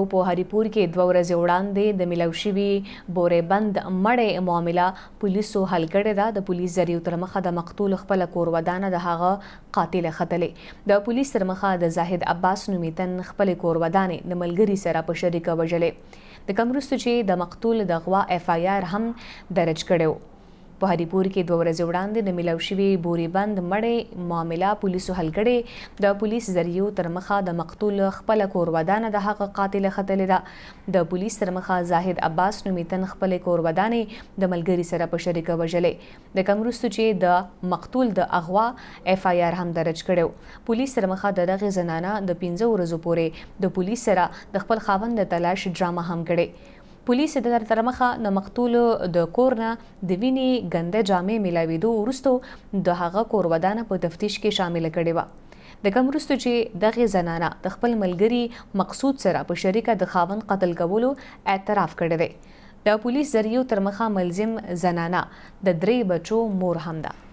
په هریپور کې دوه ورځې وړاندې د ملو شوي بورې بند مړې معامله پولیسو حل کړې ده د پولیس ذریعو تر مخه د مقتول خپله کور ودانه د هغه قاتل ختلې د پولیس تر مخه د زاهد عباس نومي تن خپل کور ودانې د ملګري سره په شریکه وژلې د کمرستو چې د مقتول د غوا اف آی آر هم درج کړی و په هریپور کې دوه ورځې وړاندې د ملو شوي بوري بند مړې معاملې پولیسو حل کړې د پولیس ذریعو تر مخه د مقتول خپل کور ودانه د حق قاتل خطل را د پولیس تر مخه زاهد عباس نومیتن خپل کور ودانې د ملګری سره په شریکه وجلې د کمرستو چې د مقتول د اغوا اف آی آر هم درج کړو پولیس تر مخه د دغه زنانه د 15 ورځې پورې د پولیس سره د خپل خاوند د تلاش ډرامه هم کړې پولیس د تر مخه د مقتول د کورنا د ویني ګنده جامې ملاویدو ورستو د هغه کور ودانه په تفتیش کې شامل کړي و د کوم ورستو چې دغه زنانه د خپل ملګری مقصود سره په شریکه د خاون قتل کولو اعتراف کړی دی د پولیس ذریعہ تر مخه ملزم زنانه د درې بچو مور هم ده